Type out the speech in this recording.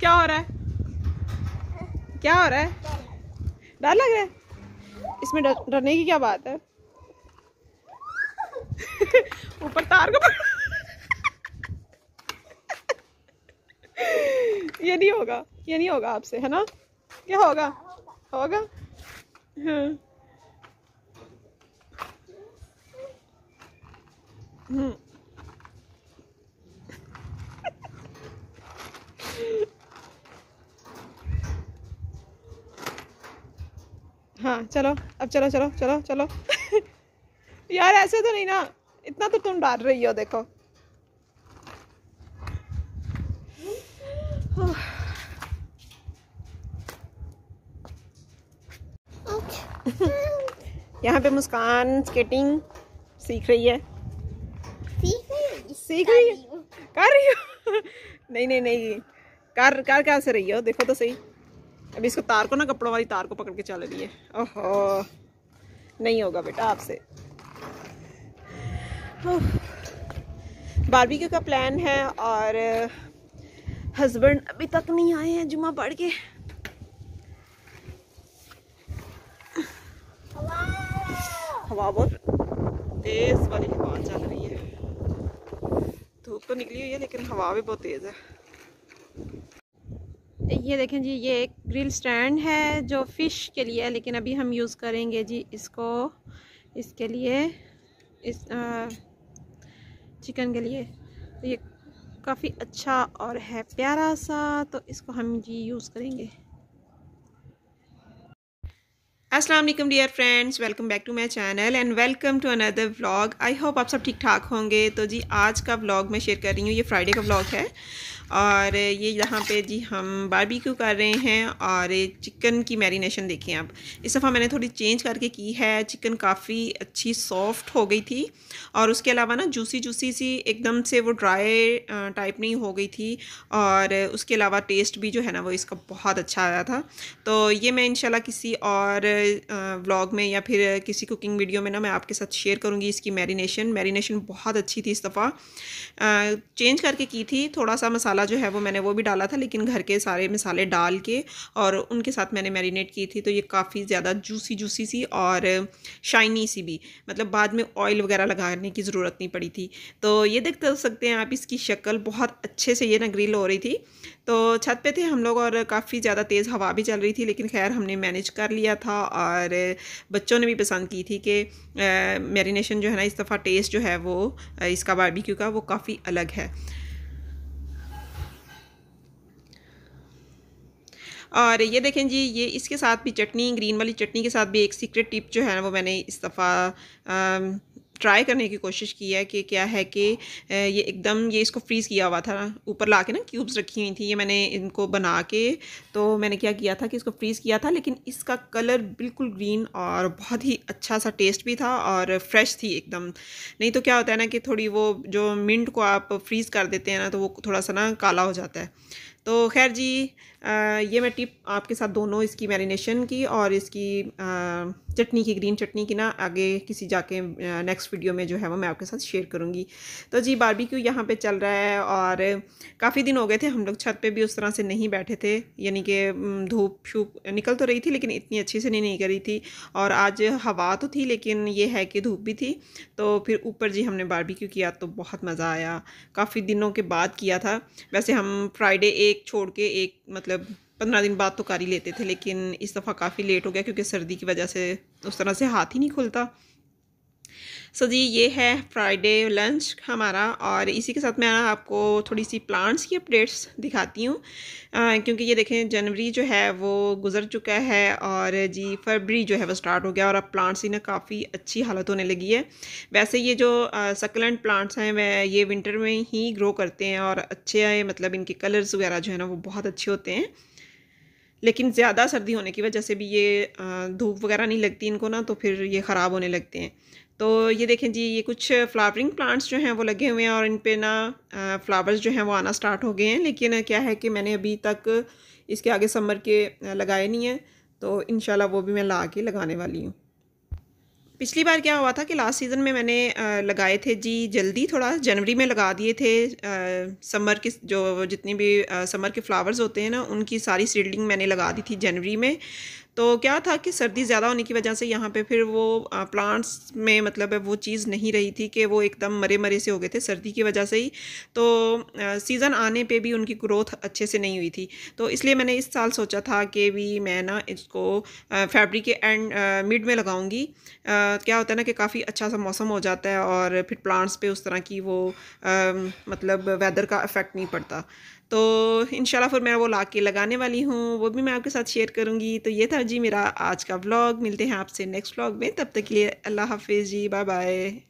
क्या हो रहा है क्या हो रहा है डर लग रहा है इसमें डरने की क्या बात है ऊपर तार को ये नहीं होगा ये नहीं होगा आपसे है ना क्या होगा होगा हाँ। हम्म हाँ चलो अब चलो चलो चलो चलो यार ऐसे तो नहीं ना इतना तो तुम डाल रही हो देखो यहाँ पे मुस्कान स्केटिंग सीख रही है सीख रही है कर रही हो नहीं नहीं नहीं कर कर कैसे रही हो देखो तो सही अभी इसको तार को ना कपड़ों वाली तार को पकड़ के चल रही है ओहो नहीं होगा बेटा आपसे बारबेक्यू का प्लान है और हस्बैंड अभी तक नहीं आए हैं जुमा पढ़ के हवा बहुत तेज़ वाली हवा चल रही है धूप तो निकली हुई है लेकिन हवा भी बहुत तेज़ है ये देखें जी ये एक ग्रिल स्टैंड है जो फ़िश के लिए है लेकिन अभी हम यूज़ करेंगे जी इसको इसके लिए इस आ, चिकन के लिए तो ये काफ़ी अच्छा और है प्यारा सा तो इसको हम जी यूज़ करेंगे अस्सलाम वालेकुम dear friends welcome back to my channel and welcome to another vlog I hope आप सब ठीक ठाक होंगे तो जी आज का व्लॉग मैं शेयर कर रही हूँ ये फ्राइडे का व्लॉग है और ये यहाँ पे जी हम बारबेक्यू कर रहे हैं और चिकन की मैरिनेशन देखें आप इस दफ़ा मैंने थोड़ी चेंज करके की है चिकन काफ़ी अच्छी सॉफ्ट हो गई थी और उसके अलावा ना जूसी जूसी सी एकदम से वो ड्राई टाइप नहीं हो गई थी और उसके अलावा टेस्ट भी जो है ना वो इसका बहुत अच्छा आया था तो ये मैं इनशाला किसी और व्लॉग में या फिर किसी कुकिंग वीडियो में ना मैं आपके साथ शेयर करूँगी इसकी मैरिनेशन मैरिनेशन बहुत अच्छी थी इस दफ़ा चेंज करके की थी थोड़ा सा मसाला मसाला जो है वो मैंने वो भी डाला था लेकिन घर के सारे मसाले डाल के और उनके साथ मैंने मैरिनेट की थी तो ये काफ़ी ज़्यादा जूसी जूसी सी और शाइनी सी भी मतलब बाद में ऑयल वगैरह लगाने की ज़रूरत नहीं पड़ी थी तो ये देख तो सकते हैं आप इसकी शक्ल बहुत अच्छे से ये ना ग्रिल हो रही थी तो छत पर थे हम लोग और काफ़ी ज़्यादा तेज़ हवा भी चल रही थी लेकिन खैर हमने मैनेज कर लिया था और बच्चों ने भी पसंद की थी कि मैरिनेशन जो है ना इस दफ़ा टेस्ट जो है वो इसका बारबेक्यू का वो काफ़ी अलग है और ये देखें जी ये इसके साथ भी चटनी ग्रीन वाली चटनी के साथ भी एक सीक्रेट टिप जो है ना वो मैंने इस दफ़ा ट्राई करने की कोशिश की है कि क्या है कि ये एकदम ये इसको फ्रीज़ किया हुआ था ऊपर ला के ना क्यूब्स रखी हुई थी ये मैंने इनको बना के तो मैंने क्या किया था कि इसको फ्रीज़ किया था लेकिन इसका कलर बिल्कुल ग्रीन और बहुत ही अच्छा सा टेस्ट भी था और फ्रेश थी एकदम नहीं तो क्या होता है ना कि थोड़ी वो जो मिंट को आप फ्रीज़ कर देते हैं ना तो वो थोड़ा सा ना काला हो जाता है तो खैर जी आ, ये मैं टिप आपके साथ दोनों इसकी मैरिनेशन की और इसकी चटनी की ग्रीन चटनी की ना आगे किसी जाके नेक्स्ट वीडियो में जो है वो मैं आपके साथ शेयर करूँगी तो जी बारबेक्यू यहाँ पे चल रहा है और काफ़ी दिन हो गए थे हम लोग छत पे भी उस तरह से नहीं बैठे थे यानी कि धूप शूप निकल तो रही थी लेकिन इतनी अच्छी से नहीं नहीं करी थी और आज हवा तो थी लेकिन ये है कि धूप भी थी तो फिर ऊपर जी हमने बारबी किया तो बहुत मज़ा आया काफ़ी दिनों के बाद किया था वैसे हम फ्राइडे एक एक छोड़ के एक मतलब पंद्रह दिन बाद तो कर ही लेते थे लेकिन इस दफ़ा काफ़ी लेट हो गया क्योंकि सर्दी की वजह से उस तरह से हाथ ही नहीं खुलता सो जी ये है फ्राइडे लंच हमारा और इसी के साथ मैं आपको थोड़ी सी प्लांट्स की अपडेट्स दिखाती हूँ क्योंकि ये देखें जनवरी जो है वो गुजर चुका है और जी फरवरी जो है वो स्टार्ट हो गया और अब प्लांट्स ही ना काफ़ी अच्छी हालत होने लगी है वैसे ये जो सकलेंट प्लांट्स हैं वह ये विंटर में ही ग्रो करते हैं और अच्छे मतलब इनके कलर्स वगैरह जो है ना वो बहुत अच्छे होते हैं लेकिन ज़्यादा सर्दी होने की वजह से भी ये धूप वगैरह नहीं लगती इनको ना तो फिर ये ख़राब होने लगते हैं तो ये देखें जी ये कुछ फ्लावरिंग प्लांट्स जो हैं वो लगे हुए हैं और इन पे ना फ्लावर्स जो हैं वो आना स्टार्ट हो गए हैं लेकिन क्या है कि मैंने अभी तक इसके आगे समर के लगाए नहीं हैं तो इन वो भी मैं ला के लगाने वाली हूँ पिछली बार क्या हुआ था कि लास्ट सीज़न में मैंने लगाए थे जी जल्दी थोड़ा जनवरी में लगा दिए थे समर के जो जितनी भी समर के फ्लावर्स होते हैं ना उनकी सारी सीडलिंग मैंने लगा दी थी जनवरी में तो क्या था कि सर्दी ज़्यादा होने की वजह से यहाँ पे फिर वो प्लांट्स में मतलब वो चीज़ नहीं रही थी कि वो एकदम मरे मरे से हो गए थे सर्दी की वजह से ही तो सीज़न आने पे भी उनकी ग्रोथ अच्छे से नहीं हुई थी तो इसलिए मैंने इस साल सोचा था कि भी मैं ना इसको फेबरी के एंड मिड में लगाऊंगी क्या होता है ना कि काफ़ी अच्छा सा मौसम हो जाता है और फिर प्लांट्स पर उस तरह की वो आ, मतलब वेदर का इफ़ेक्ट नहीं पड़ता तो इन फिर मैं वो ला के लगाने वाली हूँ वो भी मैं आपके साथ शेयर करूँगी तो ये था जी मेरा आज का व्लॉग मिलते हैं आपसे नेक्स्ट व्लॉग में तब तक के लिए अल्लाह हाफिज़ जी बाय बाय